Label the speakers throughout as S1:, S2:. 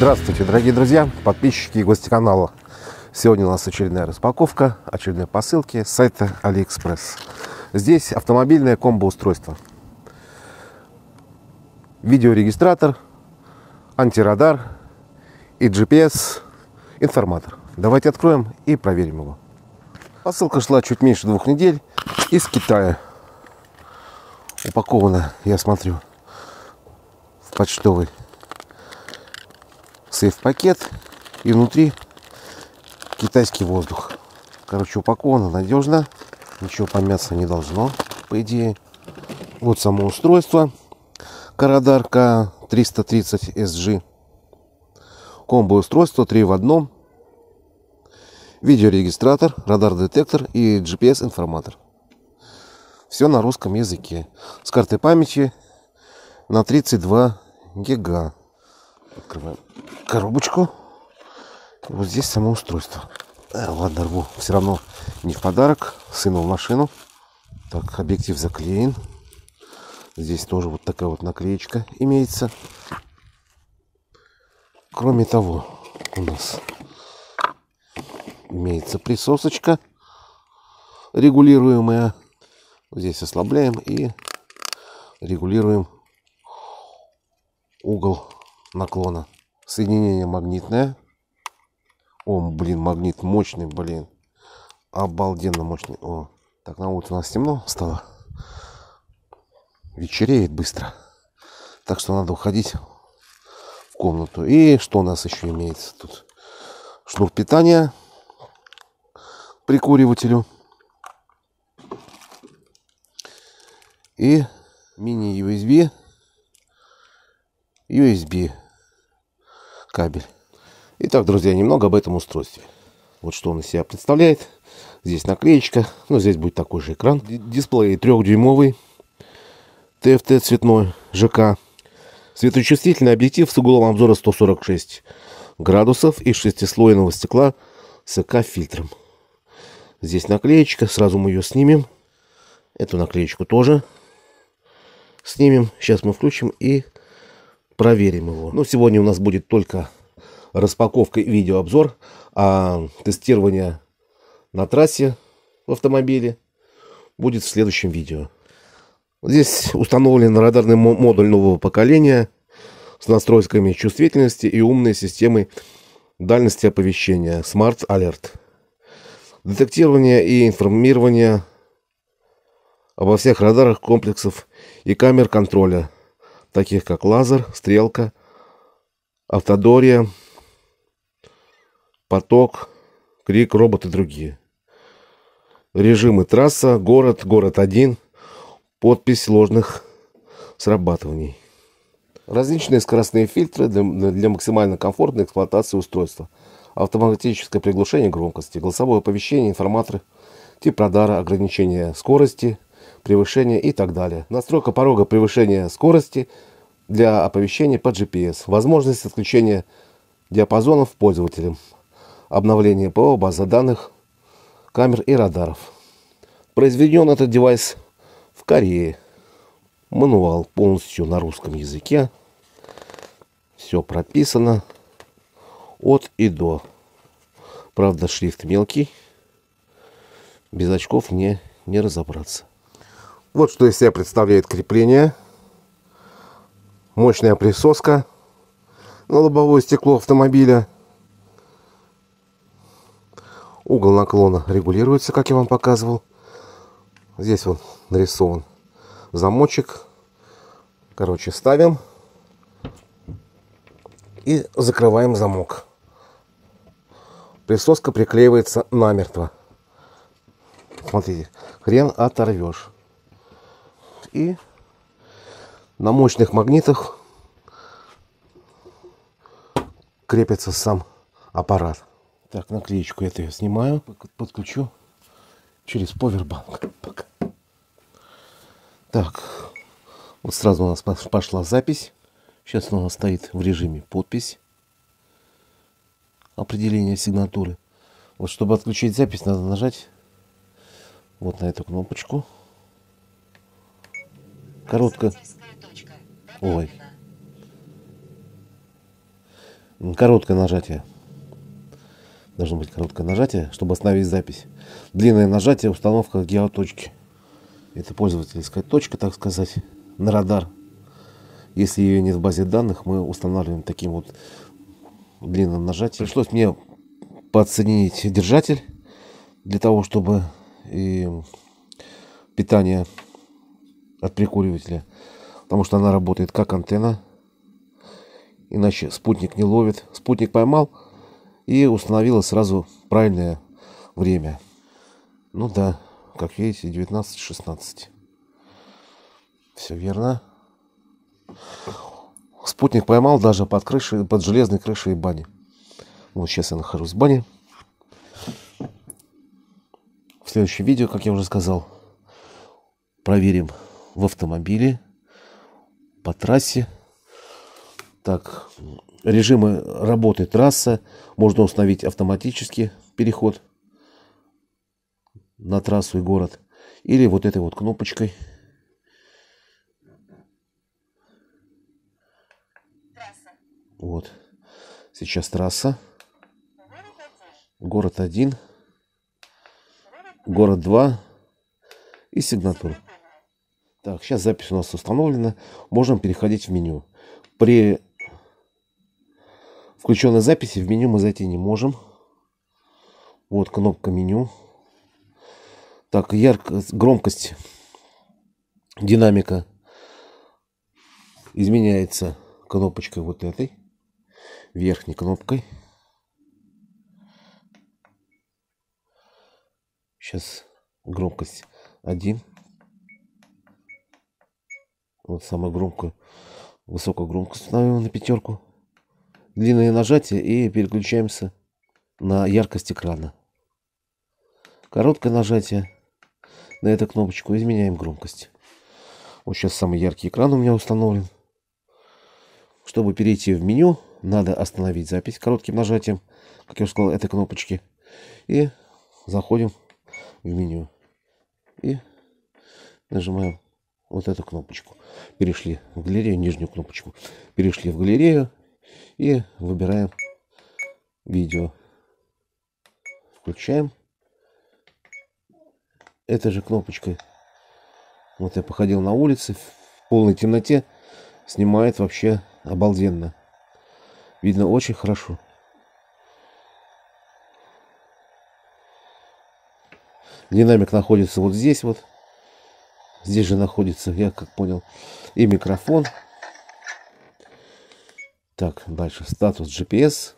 S1: Здравствуйте, дорогие друзья, подписчики и гости канала. Сегодня у нас очередная распаковка, очередной посылки с сайта AliExpress. Здесь автомобильное комбо-устройство. Видеорегистратор, антирадар и GPS-информатор. Давайте откроем и проверим его. Посылка шла чуть меньше двух недель из Китая. Упакована, я смотрю, в почтовый в пакет и внутри китайский воздух. Короче, упаковано надежно. Ничего помяться не должно, по идее. Вот само устройство. Карадарка 330 SG. Комбо устройство 3 в одном. Видеорегистратор, радар-детектор и GPS-информатор. Все на русском языке. С картой памяти на 32 гига. Открываем коробочку. И вот здесь само устройство. Э, ладно, рву. Все равно не в подарок. Сыну в машину. Так, объектив заклеен. Здесь тоже вот такая вот наклеечка имеется. Кроме того, у нас имеется присосочка регулируемая. Здесь ослабляем и регулируем угол наклона. Соединение магнитное. О, блин, магнит мощный, блин. Обалденно мощный. О, так, на улице у нас темно стало. Вечереет быстро. Так что надо уходить в комнату. И что у нас еще имеется тут? Шнур питания прикуривателю. И мини-USB. USB, USB кабель. Итак, друзья, немного об этом устройстве. Вот что он из себя представляет. Здесь наклеечка, но ну, здесь будет такой же экран. Дисплей трехдюймовый, ТФТ цветной, ЖК. Светочувствительный объектив с углом обзора 146 градусов и шестислойного стекла с ЭК-фильтром. Здесь наклеечка, сразу мы ее снимем. Эту наклеечку тоже снимем. Сейчас мы включим и проверим его. Но ну, сегодня у нас будет только распаковка и видеообзор, а тестирование на трассе в автомобиле будет в следующем видео. Здесь установлен радарный модуль нового поколения с настройками чувствительности и умной системой дальности оповещения Smart Alert. Детектирование и информирование обо всех радарах комплексов и камер контроля – таких как Лазер, Стрелка, Автодория, Поток, Крик, Робот и другие. Режимы трасса, город, город один, подпись ложных срабатываний. Различные скоростные фильтры для, для максимально комфортной эксплуатации устройства. Автоматическое приглушение громкости, голосовое оповещение, информаторы, тип радара, ограничение скорости – превышение и так далее. Настройка порога превышения скорости для оповещения по GPS. Возможность отключения диапазонов пользователям. Обновление ПО, база данных, камер и радаров. Произведен этот девайс в Корее. Мануал полностью на русском языке. Все прописано от и до. Правда, шрифт мелкий. Без очков мне не разобраться. Вот что из себя представляет крепление. Мощная присоска на лобовое стекло автомобиля. Угол наклона регулируется, как я вам показывал. Здесь вот нарисован замочек. Короче, ставим и закрываем замок. Присоска приклеивается намертво. Смотрите, хрен оторвешь и на мощных магнитах крепится сам аппарат. Так, наклеечку эту я снимаю, подключу через повербанк. Так, вот сразу у нас пошла запись. Сейчас она стоит в режиме подпись определение сигнатуры. Вот чтобы отключить запись, надо нажать вот на эту кнопочку коротко... Ой. Короткое нажатие. Должно быть короткое нажатие, чтобы остановить запись. Длинное нажатие, установка геоточки. Это пользовательская точка, так сказать, на радар. Если ее нет в базе данных, мы устанавливаем таким вот длинным нажатием. Пришлось мне подсоединить держатель для того, чтобы и эм, питание от прикуривателя, потому что она работает как антенна, иначе спутник не ловит. Спутник поймал и установила сразу правильное время. Ну да, как видите, 19.16. Все верно. Спутник поймал даже под крышей, под железной крышей бани. Вот сейчас я нахожусь в бане. В следующем видео, как я уже сказал, проверим в автомобиле, по трассе. Так, режимы работы трасса. Можно установить автоматически переход на трассу и город. Или вот этой вот кнопочкой. Трасса. Вот. Сейчас трасса. Город 1. Город 1. 2. И сигнатура. Так, сейчас запись у нас установлена. Можем переходить в меню. При включенной записи в меню мы зайти не можем. Вот кнопка меню. Так, яркость, громкость, динамика изменяется кнопочкой вот этой, верхней кнопкой. Сейчас громкость 1. Вот самая громкую, высокую громкость установим на пятерку. Длинное нажатие и переключаемся на яркость экрана. Короткое нажатие на эту кнопочку, изменяем громкость. Вот сейчас самый яркий экран у меня установлен. Чтобы перейти в меню, надо остановить запись коротким нажатием, как я уже сказал, этой кнопочки. И заходим в меню. И нажимаем вот эту кнопочку. Перешли в галерею, нижнюю кнопочку. Перешли в галерею и выбираем видео. Включаем. Этой же кнопочкой. Вот я походил на улице в полной темноте. Снимает вообще обалденно. Видно очень хорошо. Динамик находится вот здесь вот. Здесь же находится, я как понял, и микрофон. Так, дальше статус GPS.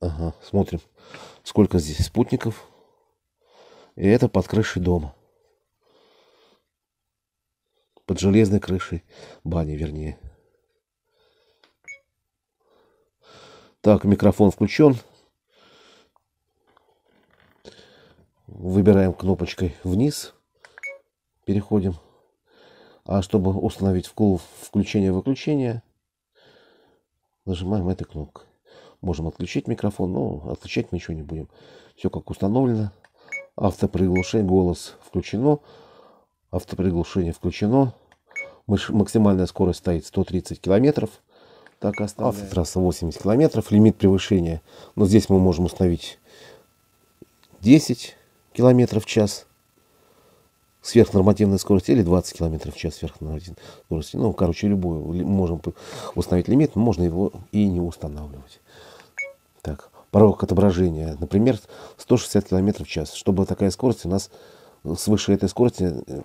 S1: Ага, смотрим, сколько здесь спутников. И это под крышей дома. Под железной крышей бани, вернее. Так, микрофон включен. выбираем кнопочкой вниз, переходим. А чтобы установить вкл включение-выключение, нажимаем этой кнопкой. Можем отключить микрофон, но отключать мы ничего не будем. Все как установлено. Автоприглушение, голос включено. Автоприглушение включено. Максимальная скорость стоит 130 километров. Так оставляем. трасса 80 километров. Лимит превышения. Но здесь мы можем установить 10 км в час. Сверхнормативная скорости или 20 км в час сверхнормативной скорости. Ну, короче, любую. Можем установить лимит, можно его и не устанавливать. Так, порог отображения. Например, 160 км в час. Чтобы такая скорость у нас э, свыше этой скорости э,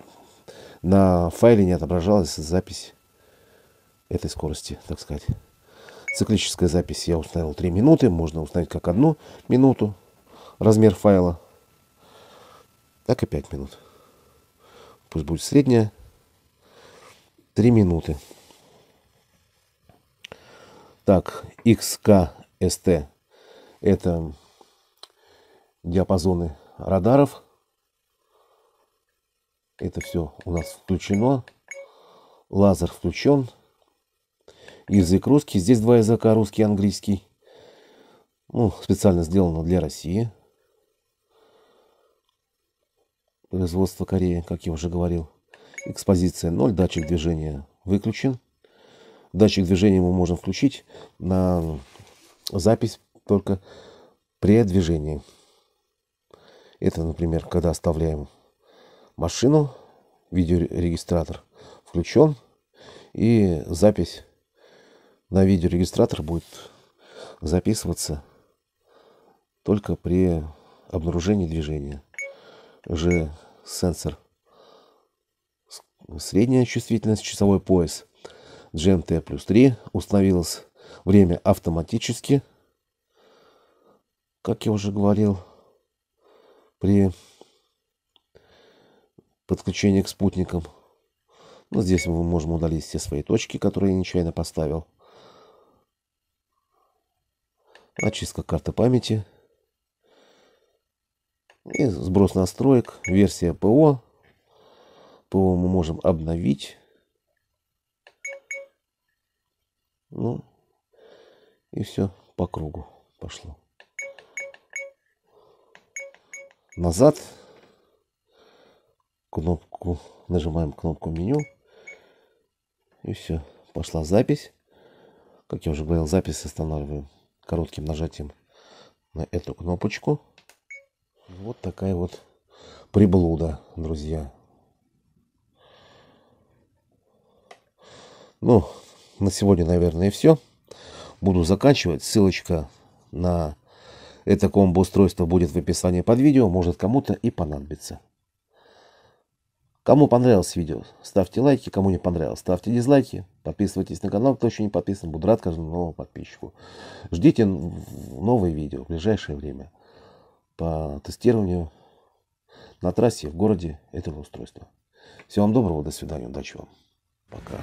S1: на файле не отображалась запись этой скорости, так сказать. Циклическая запись я установил 3 минуты. Можно установить как одну минуту размер файла. Так и 5 минут. Пусть будет средняя. 3 минуты. Так, XKST это диапазоны радаров. Это все у нас включено. Лазер включен. Язык русский. Здесь два языка, русский и английский. Ну, специально сделано для России. производства Кореи, как я уже говорил. Экспозиция 0, датчик движения выключен. Датчик движения мы можем включить на запись только при движении. Это, например, когда оставляем машину, видеорегистратор включен, и запись на видеорегистратор будет записываться только при обнаружении движения. Же сенсор. Средняя чувствительность, часовой пояс GMT плюс 3. Установилось время автоматически. Как я уже говорил, при подключении к спутникам. Ну, здесь мы можем удалить все свои точки, которые я нечаянно поставил. Очистка карты памяти. И сброс настроек, версия ПО. ПО мы можем обновить. Ну, и все по кругу пошло. Назад. Кнопку, нажимаем кнопку меню. И все, пошла запись. Как я уже говорил, запись останавливаем коротким нажатием на эту кнопочку. Вот такая вот приблуда, друзья. Ну, на сегодня, наверное, все. Буду заканчивать. Ссылочка на это комбо-устройство будет в описании под видео. Может кому-то и понадобится. Кому понравилось видео, ставьте лайки. Кому не понравилось, ставьте дизлайки. Подписывайтесь на канал, кто еще не подписан. Буду рад каждому новому подписчику. Ждите новые видео в ближайшее время по тестированию на трассе в городе этого устройства. Всего вам доброго, до свидания, удачи вам. Пока.